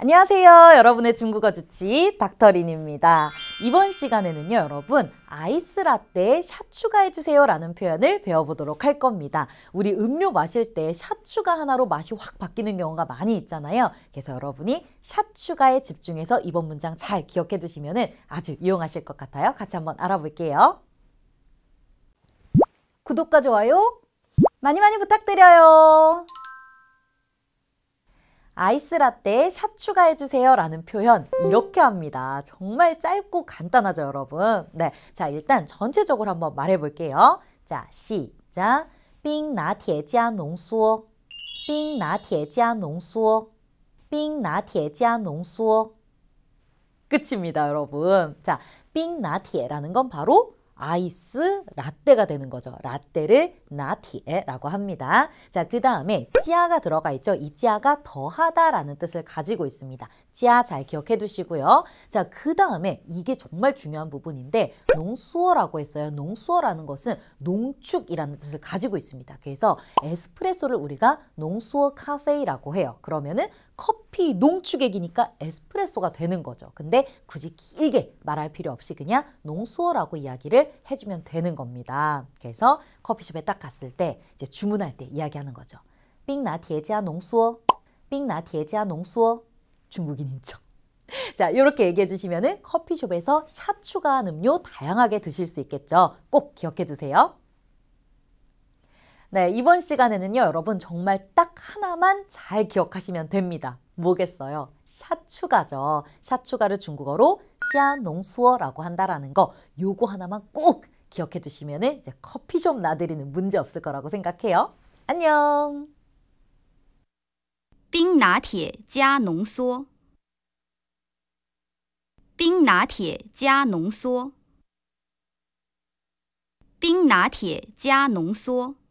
안녕하세요. 여러분의 중국어 주치 닥터린입니다. 이번 시간에는요, 여러분, 아이스 라떼샷 추가해주세요 라는 표현을 배워보도록 할 겁니다. 우리 음료 마실 때샷 추가 하나로 맛이 확 바뀌는 경우가 많이 있잖아요. 그래서 여러분이 샷 추가에 집중해서 이번 문장 잘 기억해 두시면 아주 유용하실 것 같아요. 같이 한번 알아볼게요. 구독과 좋아요 많이 많이 부탁드려요. 아이스 라떼샷 추가해 주세요 라는 표현 이렇게 합니다. 정말 짧고 간단하죠 여러분. 네, 자 일단 전체적으로 한번 말해 볼게요. 자 시작 冰拿铁加浓缩冰拿铁加浓缩冰拿铁加浓缩끝입니다 여러분. 자, 빙나티라는건 바로 아이스 라떼가 되는 거죠. 라떼를 나티에라고 합니다. 자, 그 다음에 찌아가 들어가 있죠. 이 찌아가 더하다라는 뜻을 가지고 있습니다. 찌아 잘 기억해 두시고요. 자, 그 다음에 이게 정말 중요한 부분인데 농수어라고 했어요. 농수어라는 것은 농축이라는 뜻을 가지고 있습니다. 그래서 에스프레소를 우리가 농수어 카페이라고 해요. 그러면은 커피 농축액이니까 에스프레소가 되는 거죠. 근데 굳이 길게 말할 필요 없이 그냥 농수어라고 이야기를 해주면 되는 겁니다. 그래서 커피숍에 딱 갔을 때 이제 주문할 때 이야기하는 거죠. 빙나 디에지아 농수어, 빙나 디에지아 농수어, 중국인인 척. 자, 이렇게 얘기해 주시면은 커피숍에서 샷 추가한 음료 다양하게 드실 수 있겠죠. 꼭 기억해 두세요. 네, 이번 시간에는요, 여러분 정말 딱 하나만 잘 기억하시면 됩니다. 뭐겠어요? 샤추가죠. 샤추가를 중국어로 짜농수어라고 한다라는 거, 요거 하나만 꼭 기억해 두시면 이제 커피숍 나들이는 문제 없을 거라고 생각해요. 안녕! 빙나티에 짜농수어 冰拿铁加浓缩，冰拿铁加浓缩。